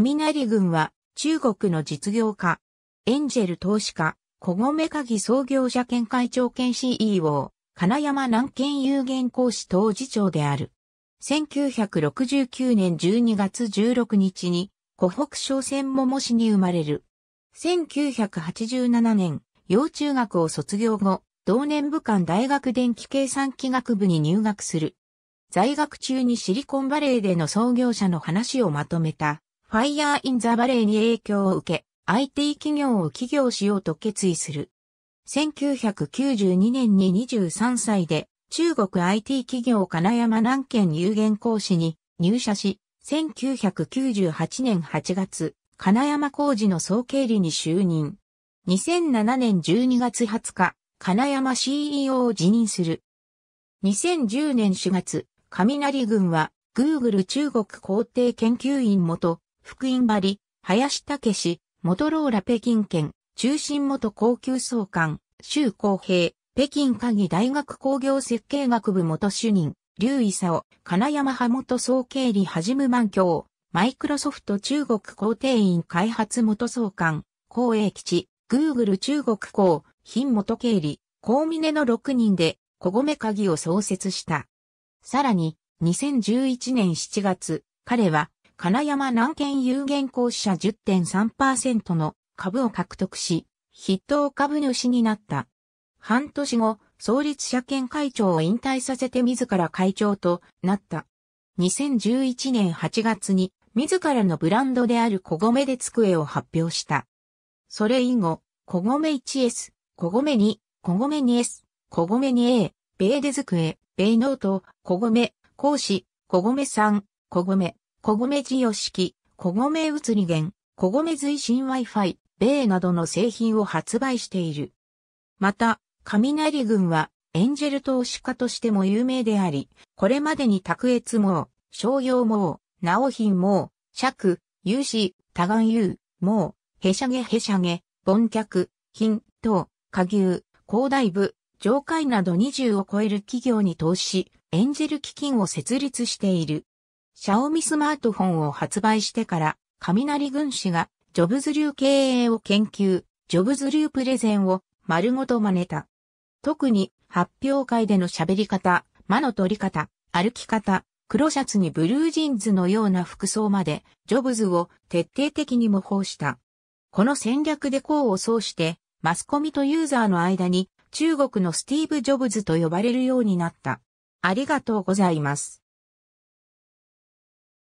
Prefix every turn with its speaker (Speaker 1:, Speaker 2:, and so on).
Speaker 1: 雷軍は中国の実業家、エンジェル投資家、小米鍵創業者兼会長兼 CEO、金山南県有限公司当事長である。1969年12月16日に湖北省専桃市に生まれる。1987年、幼中学を卒業後、同年武漢大学電気計算機学部に入学する。在学中にシリコンバレーでの創業者の話をまとめたファイヤーインザバレーに影響を受け、IT 企業を起業しようと決意する。1992年に23歳で、中国 IT 企業金山南県有限講師に入社し、1998年8月、金山工事の総経理に就任。2007年12月20日、金山 CEO を辞任する。2010年4月、雷軍は、Google 中国皇帝研究院元、福音張り、林武史、モトローラ北京県、中心元高級総監、周公平、北京鍵大学工業設計学部元主任、劉伊佐金山派元総経理はじむ万強、マイクロソフト中国工程員開発元総監、高英吉、グーグル中国工、品元経理、高峰の6人で、小米鍵を創設した。さらに、2011年7月、彼は、金山南県有限公社10.3%の株を獲得し、筆頭株主になった。半年後、創立者権会長を引退させて自ら会長となった。2011年8月に自らのブランドである小米で机を発表した。それ以後、小米 1S、小米2、小米 2S、小米 2A、米で机、米ノート、小米、講師、小米3、小米、小米ジオ式、小米移り源、小米随身 Wi-Fi、米などの製品を発売している。また、雷軍はエンジェル投資家としても有名であり、これまでに卓越網、商用網、直品網、尺、有志、多眼優、網、へしゃげへしゃげ、盆客、品、等、下牛、広大部、上海など20を超える企業に投資エンジェル基金を設立している。シャオミスマートフォンを発売してから、雷軍師が、ジョブズ流経営を研究、ジョブズ流プレゼンを丸ごと真似た。特に、発表会での喋り方、間の取り方、歩き方、黒シャツにブルージーンズのような服装まで、ジョブズを徹底的に模倣した。この戦略で功を奏して、マスコミとユーザーの間に中国のスティーブ・ジョブズと呼ばれるようになった。ありがとうございます。